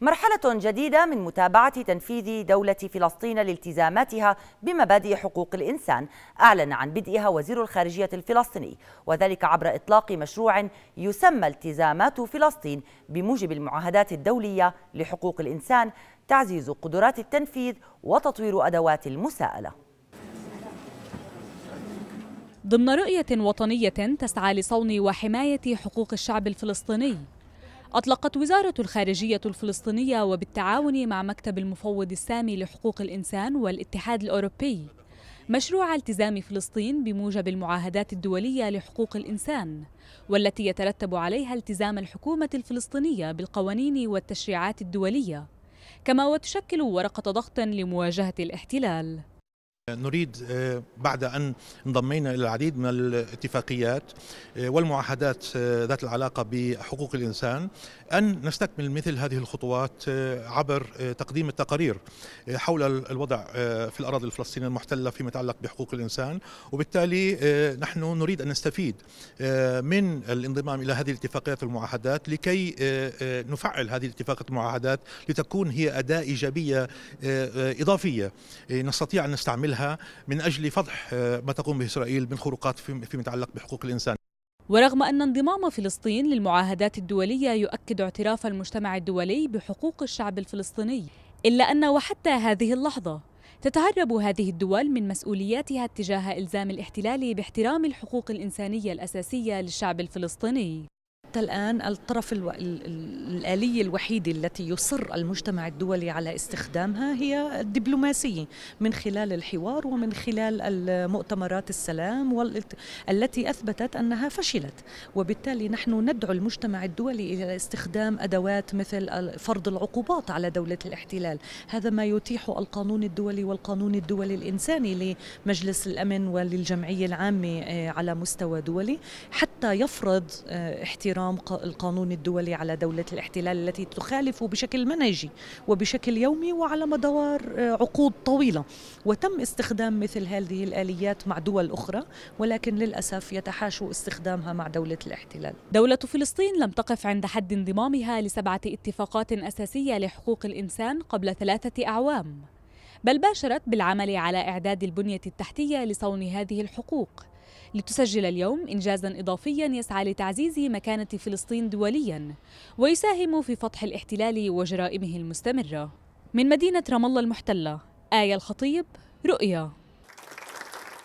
مرحلة جديدة من متابعة تنفيذ دولة فلسطين لالتزاماتها بمبادئ حقوق الإنسان أعلن عن بدئها وزير الخارجية الفلسطيني وذلك عبر إطلاق مشروع يسمى التزامات فلسطين بموجب المعاهدات الدولية لحقوق الإنسان تعزيز قدرات التنفيذ وتطوير أدوات المساءلة ضمن رؤية وطنية تسعى لصون وحماية حقوق الشعب الفلسطيني أطلقت وزارة الخارجية الفلسطينية وبالتعاون مع مكتب المفوض السامي لحقوق الإنسان والاتحاد الأوروبي مشروع التزام فلسطين بموجب المعاهدات الدولية لحقوق الإنسان والتي يترتب عليها التزام الحكومة الفلسطينية بالقوانين والتشريعات الدولية كما وتشكل ورقة ضغط لمواجهة الاحتلال نريد آه، بعد أن انضمينا إلى العديد من الاتفاقيات آه، والمعاهدات آه، ذات العلاقة بحقوق الإنسان أن نستكمل مثل هذه الخطوات عبر تقديم التقارير حول الوضع في الأراضي الفلسطينية المحتلة فيما يتعلق بحقوق الإنسان وبالتالي نحن نريد أن نستفيد من الانضمام إلى هذه الاتفاقيات والمعاهدات لكي نفعل هذه الاتفاقيات والمعاهدات لتكون هي أداة إيجابية إضافية نستطيع أن نستعملها عملها من أجل فضح آه، ما تقوم به إسرائيل من خروقات فيما يتعلق بحقوق الإنسان ورغم أن انضمام فلسطين للمعاهدات الدولية يؤكد اعتراف المجتمع الدولي بحقوق الشعب الفلسطيني إلا أن وحتى هذه اللحظة تتهرب هذه الدول من مسؤولياتها اتجاه إلزام الاحتلال باحترام الحقوق الإنسانية الأساسية للشعب الفلسطيني حتى الآن الطرف الو... الآلية الوحيدة التي يصر المجتمع الدولي على استخدامها هي الدبلوماسية من خلال الحوار ومن خلال المؤتمرات السلام وال... التي أثبتت أنها فشلت وبالتالي نحن ندعو المجتمع الدولي إلى استخدام أدوات مثل فرض العقوبات على دولة الاحتلال هذا ما يتيحه القانون الدولي والقانون الدولي الإنساني لمجلس الأمن وللجمعية العامة آه، على مستوى دولي حتى يفرض آه، احترام احترام القانون الدولي على دولة الاحتلال التي تخالف بشكل منهجي وبشكل يومي وعلى مدار آه، عقود طويلة وتم استخدام مثل هذه الآليات مع دول أخرى ولكن للأسف يتحاشوا استخدامها مع دولة الاحتلال دولة فلسطين لم تقف عند حد انضمامها لسبعة اتفاقات أساسية لحقوق الإنسان قبل ثلاثة أعوام بل باشرت بالعمل على إعداد البنية التحتية لصون هذه الحقوق لتسجل اليوم إنجازا إضافيا يسعى لتعزيز مكانة فلسطين دوليا ويساهم في فتح الاحتلال وجرائمه المستمرة من مدينة رام الله المحتلة آية الخطيب رؤيا